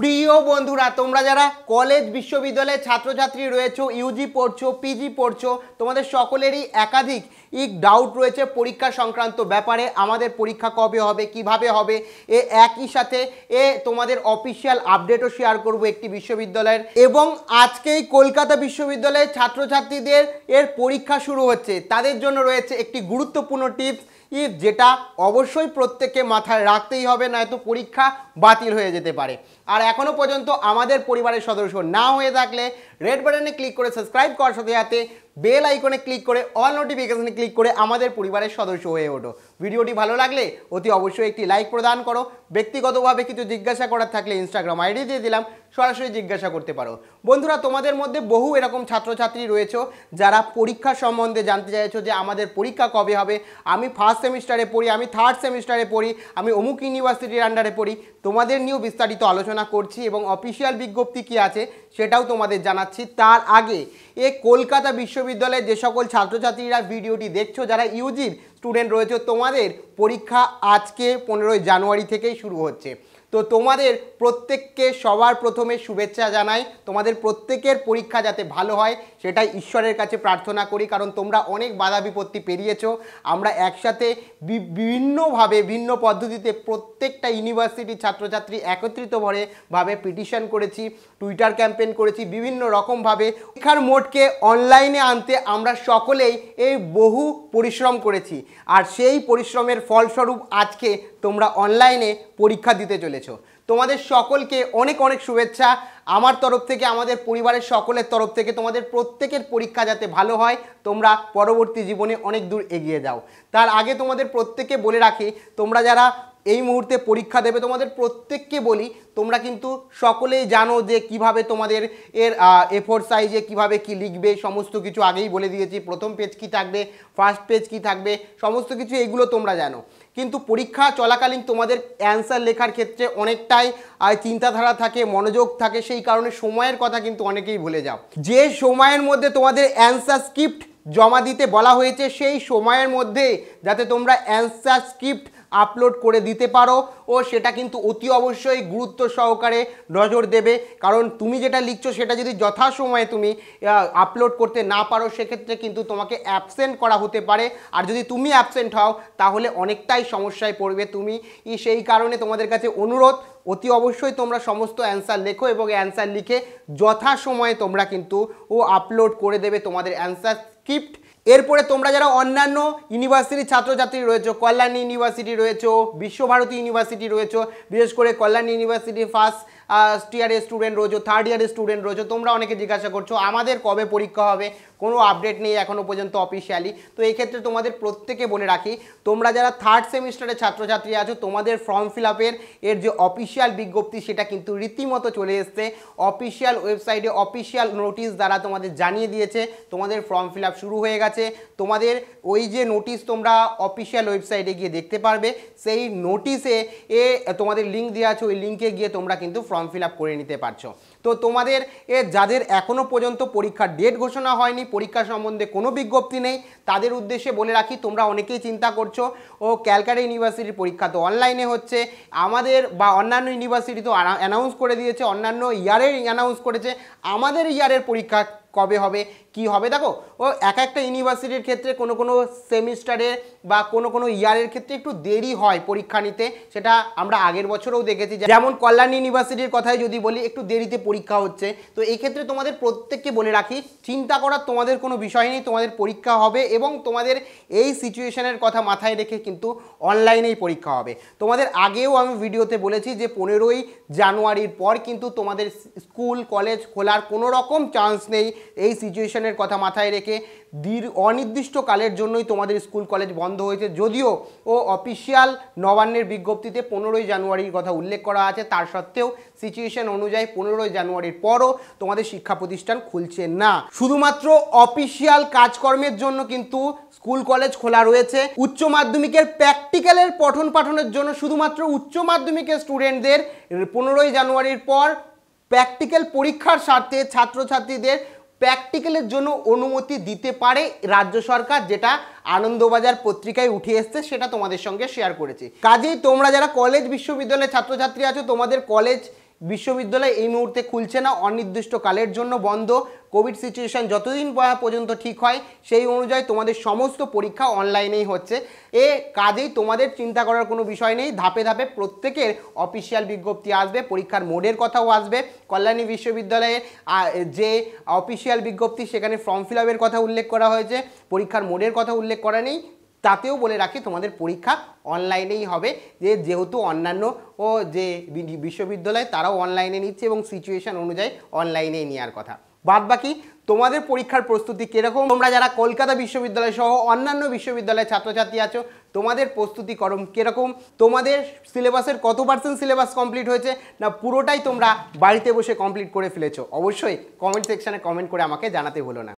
প্রিয় বন্ধুরা তোমরা যারা কলেজ বিশ্ববিদ্যালয়ের ছাত্রছাত্রী রয়েছো ইউজি পড়ছো পিজি পড়ছো তোমাদের সকলেরই একাধিক ইক ডাউট রয়েছে পরীক্ষা সংক্রান্ত ব্যাপারে আমাদের পরীক্ষা কবে হবে কিভাবে হবে এ একই সাথে এ তোমাদের অফিসিয়াল আপডেটও শেয়ার করব একটি বিশ্ববিদ্যালয়ের এবং আজকেই কলকাতা বিশ্ববিদ্যালয়ের ছাত্রছাত্রীদের এর পরীক্ষা শুরু হচ্ছে তাদের জন্য রয়েছে একটি গুরুত্বপূর্ণ টিপস ইফ যেটা অবশ্যই প্রত্যেককে মাথায় রাখতেই হবে নয়তো পরীক্ষা বাতিল হয়ে যেতে পারে আর এখনও পর্যন্ত আমাদের পরিবারের সদস্য না হয়ে থাকলে রেড বাটনে ক্লিক করে সাবস্ক্রাইব করার সাথে সাথে বেল আইকনে ক্লিক করে অল নোটিফিকেশানে ক্লিক করে আমাদের পরিবারের সদস্য হয়ে ওঠো ভিডিওটি ভালো লাগলে অতি অবশ্যই একটি লাইক প্রদান করো ব্যক্তিগতভাবে কিছু জিজ্ঞাসা করার থাকলে ইনস্টাগ্রাম আইডি দিয়ে দিলাম সরাসরি জিজ্ঞাসা করতে পারো বন্ধুরা তোমাদের মধ্যে বহু এরকম ছাত্রছাত্রী রয়েছে যারা পরীক্ষা সম্বন্ধে জানতে চাইছো যে আমাদের পরীক্ষা কবে হবে আমি ফার্স্ট সেমিস্টারে পড়ি আমি থার্ড সেমিস্টারে পড়ি আমি অমুক ইউনিভার্সিটির আন্ডারে পড়ি তোমাদের নিয়েও বিস্তারিত আলোচনা করছি এবং অফিসিয়াল বিজ্ঞপ্তি কি আছে সেটাও তোমাদের জানাচ্ছি তার আগে এ কলকাতা বিশ্ববিদ্যালয়ের যে সকল ছাত্রছাত্রীরা ভিডিওটি দেখছো যারা ইউজির স্টুডেন্ট রয়েছে তোমাদের পরীক্ষা আজকে পনেরোই জানুয়ারি থেকেই শুরু হচ্ছে তো তোমাদের প্রত্যেককে সবার প্রথমে শুভেচ্ছা জানাই তোমাদের প্রত্যেকের পরীক্ষা যাতে ভালো হয় সেটাই ঈশ্বরের কাছে প্রার্থনা করি কারণ তোমরা অনেক বাধা বিপত্তি পেরিয়েছ আমরা একসাথে বিভিন্নভাবে ভিন্ন পদ্ধতিতে প্রত্যেকটা ইউনিভার্সিটির ছাত্রছাত্রী একত্রিত ভরে ভাবে পিটিশন করেছি টুইটার ক্যাম্পেন করেছি বিভিন্ন রকমভাবে শিক্ষার মোডকে অনলাইনে আনতে আমরা সকলেই এই বহু পরিশ্রম করেছি আর সেই পরিশ্রমের ফলস্বরূপ আজকে তোমরা অনলাইনে পরীক্ষা দিতে চলেছো তোমাদের সকলকে অনেক অনেক শুভেচ্ছা আমার তরফ থেকে আমাদের পরিবারের সকলের তরফ থেকে তোমাদের প্রত্যেকের পরীক্ষা যাতে ভালো হয় তোমরা পরবর্তী জীবনে অনেক দূর এগিয়ে যাও তার আগে তোমাদের প্রত্যেককে বলে রাখি তোমরা যারা এই মুহূর্তে পরীক্ষা দেবে তোমাদের প্রত্যেককে বলি তোমরা কিন্তু সকলেই জানো যে কিভাবে তোমাদের এর এফোর সাইজে কিভাবে কি লিখবে সমস্ত কিছু আগেই বলে দিয়েছি প্রথম পেজ কি থাকবে ফার্স্ট পেজ কি থাকবে সমস্ত কিছু এগুলো তোমরা জানো কিন্তু পরীক্ষা চলাকালীন তোমাদের অ্যান্সার লেখার ক্ষেত্রে অনেকটাই চিন্তাধারা থাকে মনোযোগ থাকে সেই কারণে সময়ের কথা কিন্তু অনেকেই ভুলে যাও যে সময়ের মধ্যে তোমাদের অ্যান্সার স্ক্রিপ্ট জমা দিতে বলা হয়েছে সেই সময়ের মধ্যে যাতে তোমরা অ্যান্সার স্ক্রিপ্ট আপলোড করে দিতে পারো ও সেটা কিন্তু অতি অবশ্যই গুরুত্ব সহকারে নজর দেবে কারণ তুমি যেটা লিখছো সেটা যদি যথাসময়ে তুমি আপলোড করতে না পারো সেক্ষেত্রে কিন্তু তোমাকে অ্যাবসেন্ট করা হতে পারে আর যদি তুমি অ্যাবসেন্ট হও তাহলে অনেকটাই সমস্যায় পড়বে তুমি সেই কারণে তোমাদের কাছে অনুরোধ অতি অবশ্যই তোমরা সমস্ত অ্যান্সার লেখো এবং অ্যান্সার লিখে যথাসময়ে তোমরা কিন্তু ও আপলোড করে দেবে তোমাদের অ্যান্সার স্ক্রিপ্ট এরপরে তোমরা যারা অন্যান্য ইউনিভার্সিটির ছাত্রছাত্রী রয়েছে কল্যাণী ইউনিভার্সিটি রয়েছে বিশ্বভারতী ইউনিভার্সিটি রয়েছে বিশেষ করে কল্যাণী ইউনিভার্সিটি ফার্স্ট ইয়ারের স্টুডেন্ট রয়েছো থার্ড ইয়ারের স্টুডেন্ট রয়েছো তোমরা অনেকে জিজ্ঞাসা করছো আমাদের কবে পরীক্ষা হবে কোনো আপডেট নেই এখনও পর্যন্ত অফিসিয়ালি তো এই ক্ষেত্রে তোমাদের প্রত্যেকে বলে রাখি তোমরা যারা থার্ড সেমিস্টারের ছাত্রছাত্রী আছো তোমাদের ফর্ম ফিল আপের এর যে অফিসিয়াল বিজ্ঞপ্তি সেটা কিন্তু রীতিমতো চলে এসছে অফিসিয়াল ওয়েবসাইটে অফিসিয়াল নোটিশ দ্বারা তোমাদের জানিয়ে দিয়েছে তোমাদের ফর্ম ফিল আপ শুরু হয়ে গেছে তোমাদের ওই যে নোটিশ তোমরা অফিসিয়াল ওয়েবসাইটে গিয়ে দেখতে পারবে সেই নোটিশে এ তোমাদের লিঙ্ক দেওয়া আছে ওই লিঙ্কে গিয়ে তোমরা কিন্তু ফর্ম ফর্ম ফিল আপ করে নিতে পারছো তো তোমাদের এ যাদের এখনও পর্যন্ত পরীক্ষার ডেট ঘোষণা হয়নি পরীক্ষা সম্বন্ধে কোনো বিজ্ঞপ্তি নেই তাদের উদ্দেশ্যে বলে রাখি তোমরা অনেকেই চিন্তা করছো ও ক্যালকাটা ইউনিভার্সিটির পরীক্ষা তো অনলাইনে হচ্ছে আমাদের বা অন্যান্য ইউনিভার্সিটি তো অ্যানাউন্স করে দিয়েছে অন্যান্য ইয়ারের অ্যানাউন্স করেছে আমাদের ইয়ারের পরীক্ষা কবে হবে কি হবে দেখো ও এক একটা ইউনিভার্সিটির ক্ষেত্রে কোনো কোনো সেমিস্টারে বা কোনো কোনো ইয়ারের ক্ষেত্রে একটু দেরি হয় পরীক্ষা নিতে সেটা আমরা আগের বছরেও দেখেছি যেমন কল্যাণ ইউনিভার্সিটির কথাই যদি বলি একটু দেরিতে পরীক্ষা হচ্ছে তো এই ক্ষেত্রে তোমাদের প্রত্যেককে বলে রাখি চিন্তা করার তোমাদের কোনো বিষয় নেই তোমাদের পরীক্ষা হবে এবং তোমাদের এই সিচুয়েশনের কথা মাথায় রেখে কিন্তু অনলাইনেই পরীক্ষা হবে তোমাদের আগেও আমি ভিডিওতে বলেছি যে পনেরোই জানুয়ারির পর কিন্তু তোমাদের স্কুল কলেজ খোলার কোনো রকম চান্স নেই এই সিচুয়েশনের কথা মাথায় রেখে দীর্ঘ অনির্দিষ্টকালের জন্যই তোমাদের স্কুল কলেজ বন্ধ হয়েছে যদিও ও অফিসিয়াল নবান্নের বিজ্ঞপ্তিতে পনেরোই জানুয়ারির কথা উল্লেখ করা আছে তার সত্ত্বেও সিচুয়েশন অনুযায়ী পনেরোই জানুয়ারির পরও তোমাদের শিক্ষা প্রতিষ্ঠান খুলছে না শুধুমাত্র অফিসিয়াল কাজকর্মের জন্য কিন্তু স্কুল কলেজ খোলা রয়েছে উচ্চ মাধ্যমিকের প্র্যাকটিক্যালের পঠন পাঠনের জন্য শুধুমাত্র উচ্চ মাধ্যমিকের স্টুডেন্টদের পনেরোই জানুয়ারির পর প্র্যাকটিক্যাল পরীক্ষার স্বার্থে ছাত্রছাত্রীদের প্র্যাকটিক্যালের জন্য অনুমতি দিতে পারে রাজ্য সরকার যেটা আনন্দবাজার পত্রিকায় উঠে এসছে সেটা তোমাদের সঙ্গে শেয়ার করেছে কাজেই তোমরা যারা কলেজ বিশ্ববিদ্যালয়ের ছাত্রছাত্রী আছো তোমাদের কলেজ বিশ্ববিদ্যালয় এই মুহূর্তে খুলছে না অনির্দিষ্টকালের জন্য বন্ধ কোভিড সিচুয়েশান যতদিন পর্যন্ত ঠিক হয় সেই অনুযায়ী তোমাদের সমস্ত পরীক্ষা অনলাইনেই হচ্ছে এ কাজেই তোমাদের চিন্তা করার কোনো বিষয় নেই ধাপে ধাপে প্রত্যেকের অফিসিয়াল বিজ্ঞপ্তি আসবে পরীক্ষার মোডের কথাও আসবে কল্যাণী বিশ্ববিদ্যালয়ের যে অফিসিয়াল বিজ্ঞপ্তি সেখানে ফর্ম ফিল আপের কথা উল্লেখ করা হয়েছে পরীক্ষার মোডের কথা উল্লেখ করা নেই তাতেও বলে রাখি তোমাদের পরীক্ষা অনলাইনেই হবে যে যেহেতু অন্যান্য ও যে বিশ্ববিদ্যালয় তারাও অনলাইনে নিচ্ছে এবং সিচুয়েশান অনুযায়ী অনলাইনেই নেওয়ার কথা বাদ বাকি তোমাদের পরীক্ষার প্রস্তুতি কীরকম তোমরা যারা কলকাতা বিশ্ববিদ্যালয় সহ অন্যান্য বিশ্ববিদ্যালয়ের ছাত্রছাত্রী আছো তোমাদের প্রস্তুতি করম কীরকম তোমাদের সিলেবাসের কত পার্সেন্ট সিলেবাস কমপ্লিট হয়েছে না পুরোটাই তোমরা বাড়িতে বসে কমপ্লিট করে ফেলেছো অবশ্যই কমেন্ট সেকশানে কমেন্ট করে আমাকে জানাতে হলো না